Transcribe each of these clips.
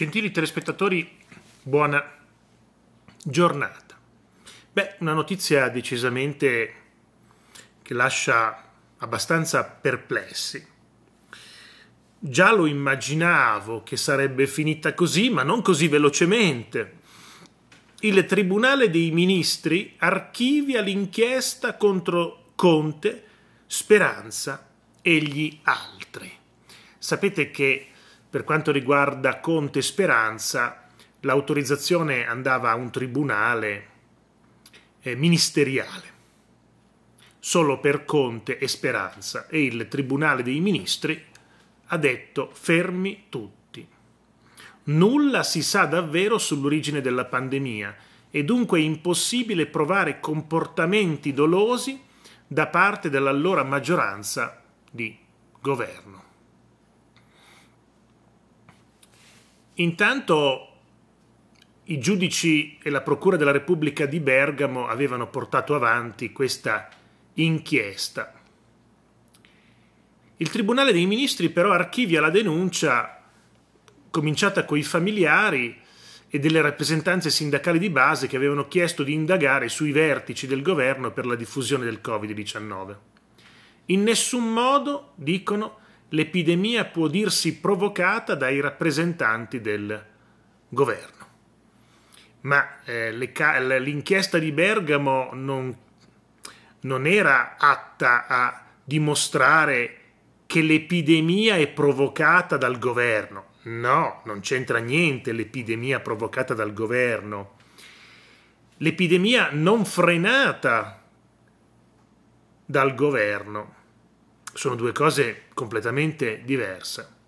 Gentili telespettatori, buona giornata. Beh, una notizia decisamente che lascia abbastanza perplessi. Già lo immaginavo che sarebbe finita così, ma non così velocemente. Il Tribunale dei Ministri archivia l'inchiesta contro Conte, Speranza e gli altri. Sapete che per quanto riguarda Conte Speranza, l'autorizzazione andava a un tribunale eh, ministeriale solo per Conte e Speranza e il Tribunale dei Ministri ha detto fermi tutti. Nulla si sa davvero sull'origine della pandemia e dunque è impossibile provare comportamenti dolosi da parte dell'allora maggioranza di governo. Intanto i giudici e la Procura della Repubblica di Bergamo avevano portato avanti questa inchiesta. Il Tribunale dei Ministri però archivia la denuncia cominciata coi familiari e delle rappresentanze sindacali di base che avevano chiesto di indagare sui vertici del governo per la diffusione del Covid-19. In nessun modo, dicono, l'epidemia può dirsi provocata dai rappresentanti del governo. Ma eh, l'inchiesta di Bergamo non, non era atta a dimostrare che l'epidemia è provocata dal governo. No, non c'entra niente l'epidemia provocata dal governo. L'epidemia non frenata dal governo sono due cose completamente diverse.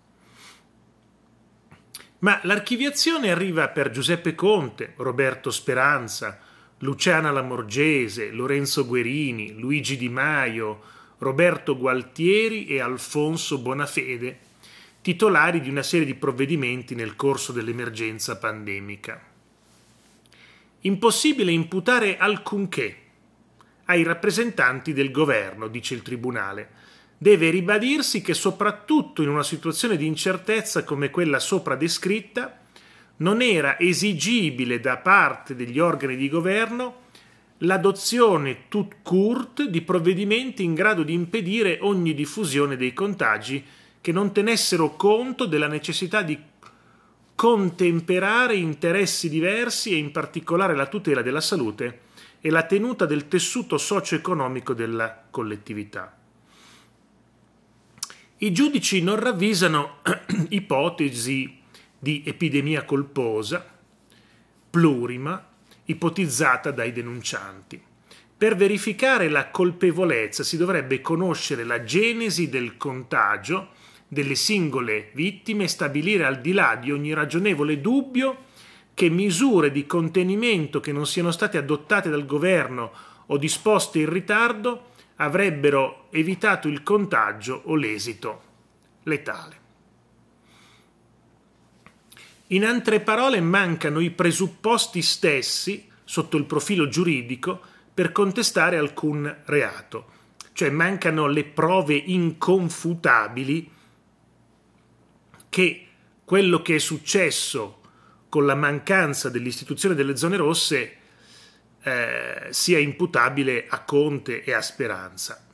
Ma l'archiviazione arriva per Giuseppe Conte, Roberto Speranza, Luciana Lamorgese, Lorenzo Guerini, Luigi Di Maio, Roberto Gualtieri e Alfonso Bonafede, titolari di una serie di provvedimenti nel corso dell'emergenza pandemica. Impossibile imputare alcunché ai rappresentanti del governo, dice il Tribunale, deve ribadirsi che soprattutto in una situazione di incertezza come quella sopra descritta, non era esigibile da parte degli organi di governo l'adozione tout court di provvedimenti in grado di impedire ogni diffusione dei contagi che non tenessero conto della necessità di contemperare interessi diversi e in particolare la tutela della salute e la tenuta del tessuto socio-economico della collettività. I giudici non ravvisano ipotesi di epidemia colposa, plurima, ipotizzata dai denuncianti. Per verificare la colpevolezza si dovrebbe conoscere la genesi del contagio delle singole vittime e stabilire al di là di ogni ragionevole dubbio che misure di contenimento che non siano state adottate dal governo o disposte in ritardo avrebbero evitato il contagio o l'esito letale. In altre parole mancano i presupposti stessi, sotto il profilo giuridico, per contestare alcun reato, cioè mancano le prove inconfutabili che quello che è successo con la mancanza dell'istituzione delle zone rosse eh, sia imputabile a Conte e a Speranza.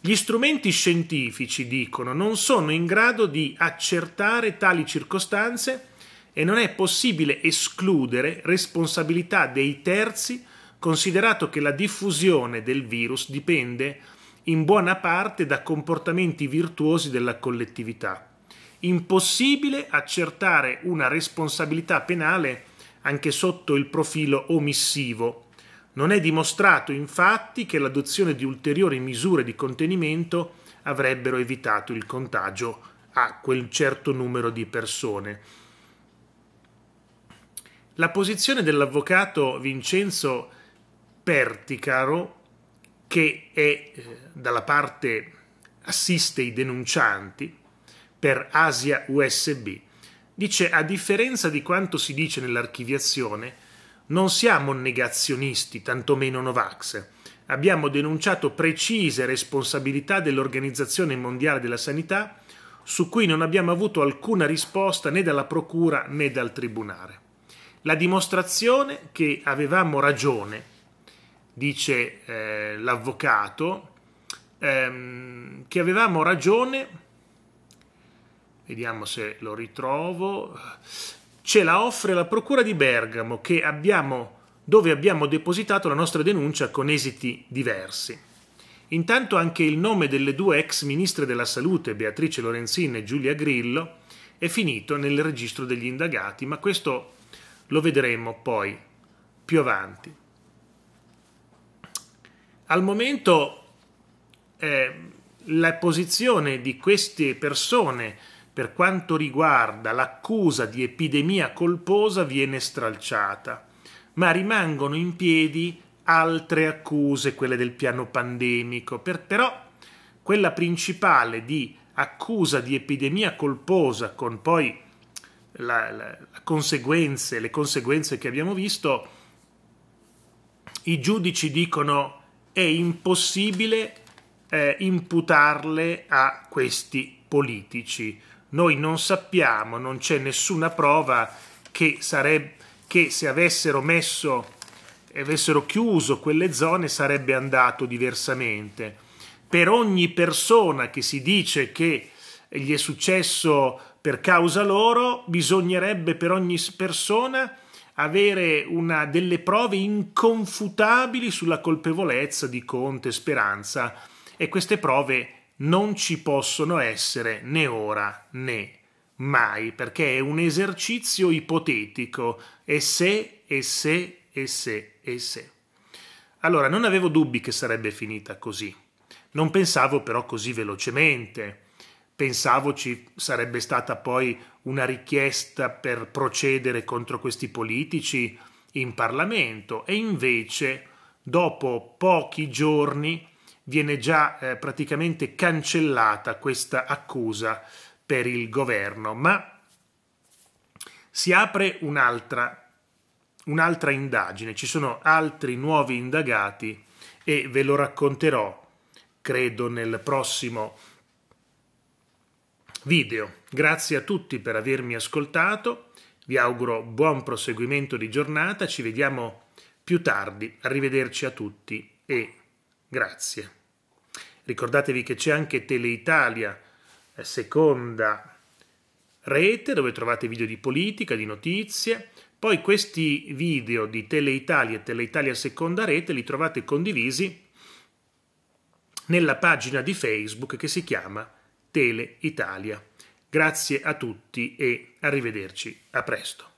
Gli strumenti scientifici, dicono, non sono in grado di accertare tali circostanze e non è possibile escludere responsabilità dei terzi considerato che la diffusione del virus dipende in buona parte da comportamenti virtuosi della collettività. Impossibile accertare una responsabilità penale anche sotto il profilo omissivo. Non è dimostrato infatti che l'adozione di ulteriori misure di contenimento avrebbero evitato il contagio a quel certo numero di persone. La posizione dell'avvocato Vincenzo Perticaro, che è eh, dalla parte assiste i denuncianti per Asia USB, Dice, a differenza di quanto si dice nell'archiviazione, non siamo negazionisti, tantomeno Novax. Abbiamo denunciato precise responsabilità dell'Organizzazione Mondiale della Sanità su cui non abbiamo avuto alcuna risposta né dalla Procura né dal Tribunale. La dimostrazione che avevamo ragione, dice eh, l'avvocato, ehm, che avevamo ragione Vediamo se lo ritrovo. Ce la offre la Procura di Bergamo abbiamo, dove abbiamo depositato la nostra denuncia con esiti diversi. Intanto anche il nome delle due ex ministre della Salute, Beatrice Lorenzin e Giulia Grillo, è finito nel registro degli indagati, ma questo lo vedremo poi più avanti. Al momento eh, la posizione di queste persone per quanto riguarda l'accusa di epidemia colposa viene stralciata, ma rimangono in piedi altre accuse, quelle del piano pandemico, per, però quella principale di accusa di epidemia colposa con poi la, la, la conseguenze, le conseguenze che abbiamo visto, i giudici dicono è impossibile eh, imputarle a questi politici noi non sappiamo, non c'è nessuna prova che, sarebbe, che se avessero messo avessero chiuso quelle zone sarebbe andato diversamente. Per ogni persona che si dice che gli è successo per causa loro, bisognerebbe per ogni persona avere una, delle prove inconfutabili sulla colpevolezza di Conte Speranza e queste prove non ci possono essere né ora né mai, perché è un esercizio ipotetico e se, e se, e se, e se. Allora, non avevo dubbi che sarebbe finita così. Non pensavo però così velocemente. Pensavo ci sarebbe stata poi una richiesta per procedere contro questi politici in Parlamento e invece, dopo pochi giorni, viene già eh, praticamente cancellata questa accusa per il governo, ma si apre un'altra, un'altra indagine, ci sono altri nuovi indagati e ve lo racconterò, credo, nel prossimo video. Grazie a tutti per avermi ascoltato, vi auguro buon proseguimento di giornata, ci vediamo più tardi, arrivederci a tutti e Grazie. Ricordatevi che c'è anche Teleitalia, eh, seconda rete, dove trovate video di politica, di notizie. Poi questi video di Teleitalia e Teleitalia seconda rete li trovate condivisi nella pagina di Facebook che si chiama Teleitalia. Grazie a tutti e arrivederci a presto.